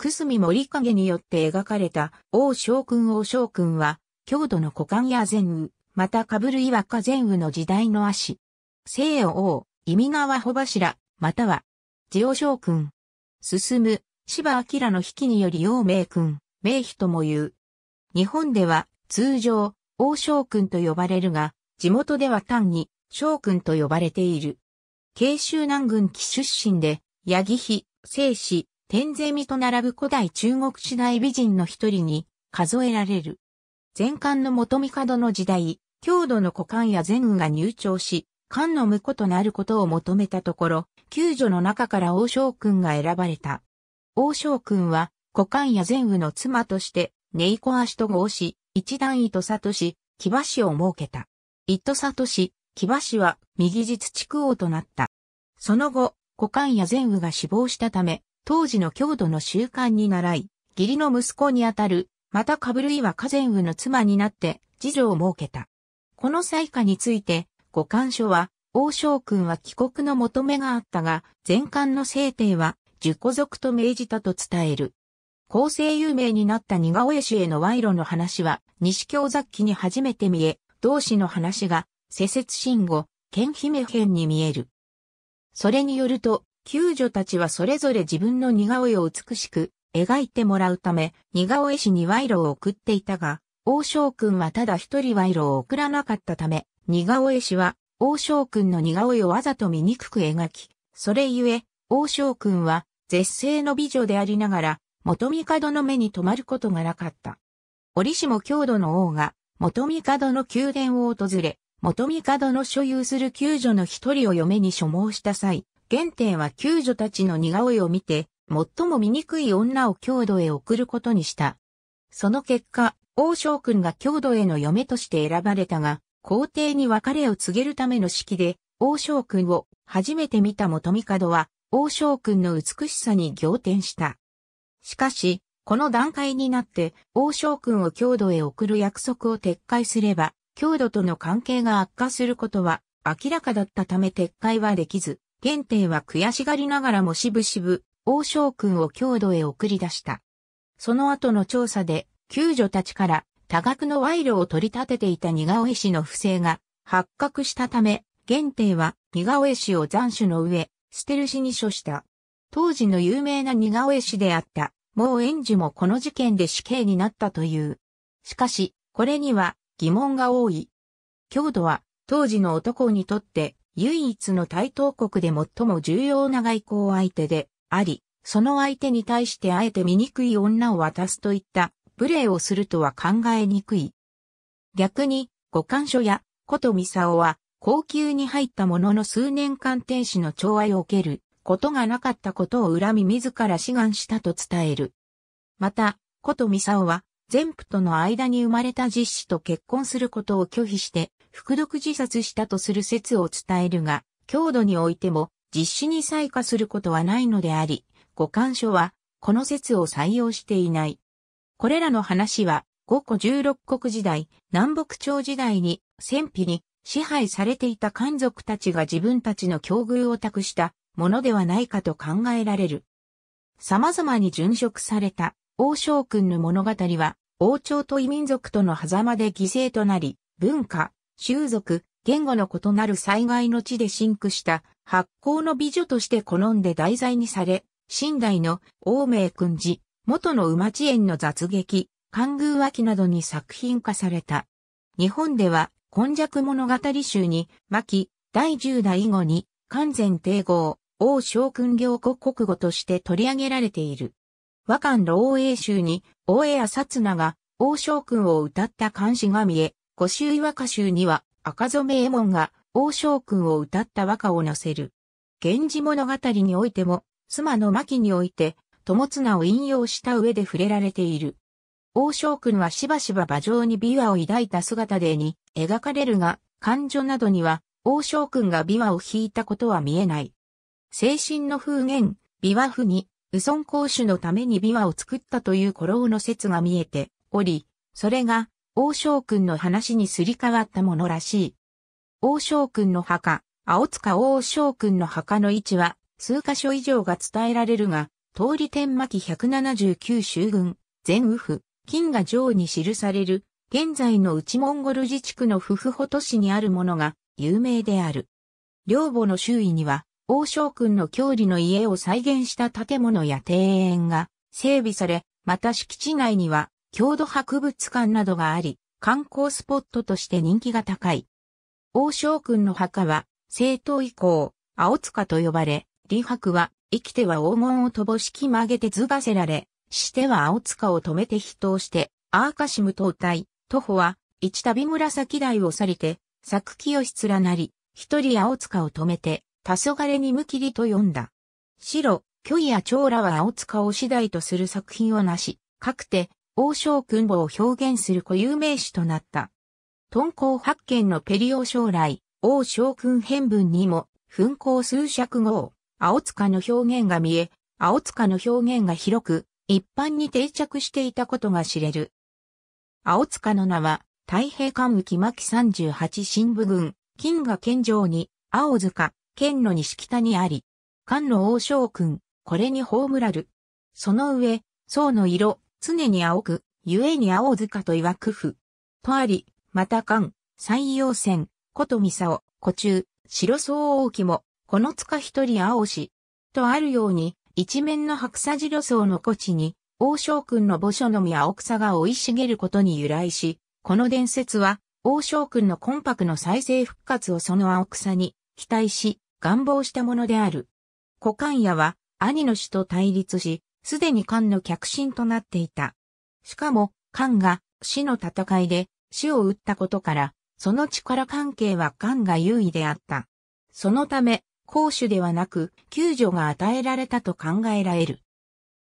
久住森影によって描かれた王将軍王将軍は、郷土の古間や前雨、またかぶる岩か前雨の時代の足。西洋王、意味川穂柱、または、地王将軍。進む、芝明の引きにより王明君、明妃とも言う。日本では、通常、王将君と呼ばれるが、地元では単に、将君と呼ばれている。慶州南軍騎出身で、八木妃、聖子、天ゼミと並ぶ古代中国四大美人の一人に数えられる。前漢の元帝の時代、郷土の古漢や前雲が入朝し、漢の婿となることを求めたところ、救助の中から王将君が選ばれた。王将君は、古漢や前雲の妻として、ネイコアシと合し、一段糸里氏、木橋を設けた。糸里氏、木橋は右実地区王となった。その後、古漢や前雲が死亡したため、当時の郷土の習慣に習い、義理の息子にあたる、またカブルイは家前夫の妻になって、次女を設けた。この裁下について、五官書は、王将君は帰国の求めがあったが、前官の聖帝は、十古族と命じたと伝える。後世有名になった似顔絵師への賄賂の話は、西京雑記に初めて見え、同志の話が、世説信後、剣姫編に見える。それによると、救助たちはそれぞれ自分の似顔絵を美しく描いてもらうため、似顔絵師に賄賂を送っていたが、王将君はただ一人賄賂を送らなかったため、似顔絵師は王将君の似顔絵をわざと醜く描き、それゆえ、王将君は絶世の美女でありながら、元帝の目に留まることがなかった。折しも郷土の王が、元帝の宮殿を訪れ、元帝の所有する救助の一人を嫁に所望した際、原点は救助たちの似顔絵を見て、最も醜い女を郷土へ送ることにした。その結果、王将君が郷土への嫁として選ばれたが、皇帝に別れを告げるための式で、王将君を初めて見た元帝は、王将君の美しさに仰天した。しかし、この段階になって、王将君を郷土へ送る約束を撤回すれば、郷土との関係が悪化することは明らかだったため撤回はできず、元帝は悔しがりながらもしぶしぶ、王将君を郷土へ送り出した。その後の調査で、救助たちから多額の賄賂を取り立てていた似顔絵師の不正が発覚したため、元帝は似顔絵師を斬首の上、捨てる死に処した。当時の有名な似顔絵師であった、もう園児もこの事件で死刑になったという。しかし、これには疑問が多い。郷土は当時の男にとって唯一の対等国で最も重要な外交相手であり、その相手に対してあえて醜い女を渡すといった無礼をするとは考えにくい。逆に、五感所やとみさおは高級に入ったものの数年間天使の寵愛を受けることがなかったことを恨み自ら志願したと伝える。また、とみさおは、全部との間に生まれた実子と結婚することを拒否して、服毒自殺したとする説を伝えるが、強度においても実施に採化することはないのであり、五感書はこの説を採用していない。これらの話は、五個十六国時代、南北朝時代に、戦費に支配されていた漢族たちが自分たちの境遇を託したものではないかと考えられる。様々に殉職された王将君の物語は、王朝と異民族との狭間で犠牲となり、文化、種族、言語の異なる災害の地で進苦した発行の美女として好んで題材にされ、新代の王明君寺、元の馬地園の雑劇、関宮脇などに作品化された。日本では、今弱物語集に、巻、第10代以後に、完全帝号、王将君行国国語として取り上げられている。和漢老英集に、大江朝綱が、王将君を歌った漢詩が見え、五州和歌集には赤染衛門が王将君を歌った和歌を載せる。源氏物語においても、妻の巻において、友綱を引用した上で触れられている。王将君はしばしば馬上に琵琶を抱いた姿でに描かれるが、感情などには王将君が琵琶を弾いたことは見えない。精神の風言、琵琶譜に、ウ尊公主のために琵琶を作ったという古老の説が見えており、それが王将君の話にすり替わったものらしい。王将君の墓、青塚王将君の墓の位置は、数箇所以上が伝えられるが、通り天巻179州軍、全右府、金が上に記される、現在の内モンゴル自治区の夫婦ほ都市にあるものが有名である。両母の周囲には、王将君の郷里の家を再現した建物や庭園が整備され、また敷地内には郷土博物館などがあり、観光スポットとして人気が高い。王将君の墓は、正統以降、青塚と呼ばれ、李白は、生きては黄金を乏しき曲げてずばせられ、しては青塚を止めて筆頭して、アーカシム東大、徒歩は、一度紫台を去りて、作清し連なり、一人青塚を止めて、黄昏に無切りと呼んだ。白、虚偽や長羅は青塚を次第とする作品をなし、かくて、王将君母を表現する固有名詞となった。敦煌発見のペリオ将来、王将君変文にも、噴光数尺号、青塚の表現が見え、青塚の表現が広く、一般に定着していたことが知れる。青塚の名は、太平武浮巻38新部軍、金が県上に、青塚、県の西北にあり、関の王将君、これに葬らる。その上、層の色、常に青く、故に青塚と曰く府。とあり、また関、山陽線、こと三沢、古中、白草大木も、この塚一人青し。とあるように、一面の白砂地。旅層の古地に、王将君の墓所のみ青草が生い茂ることに由来し、この伝説は、王将君の魂魄の再生復活をその青草に、期待し、願望したものである。古漢屋は、兄の死と対立し、すでに漢の客信となっていた。しかも、漢が死の戦いで死を打ったことから、その力関係は漢が優位であった。そのため、公主ではなく、救助が与えられたと考えられる。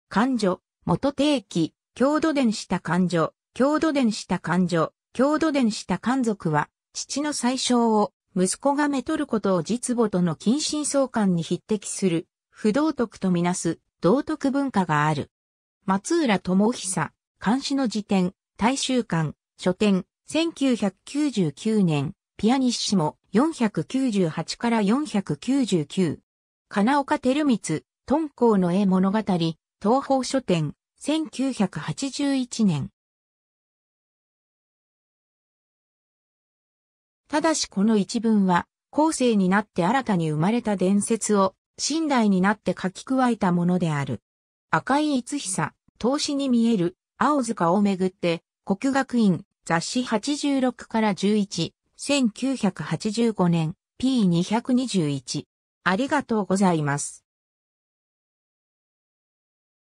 漢女、元定期、郷土伝した漢女、郷土伝した漢女、郷土伝した漢族は、父の最小を、息子がめとることを実母との近親相関に匹敵する、不道徳とみなす道徳文化がある。松浦智久、監視の辞典、大衆館、書店、1999年、ピアニッシモ、498から499。金岡照光、敦煌の絵物語、東方書店、1981年。ただしこの一文は、後世になって新たに生まれた伝説を信頼になって書き加えたものである。赤井逸久、投資に見える、青塚をめぐって、国学院、雑誌86から11、1985年、P221。ありがとうございます。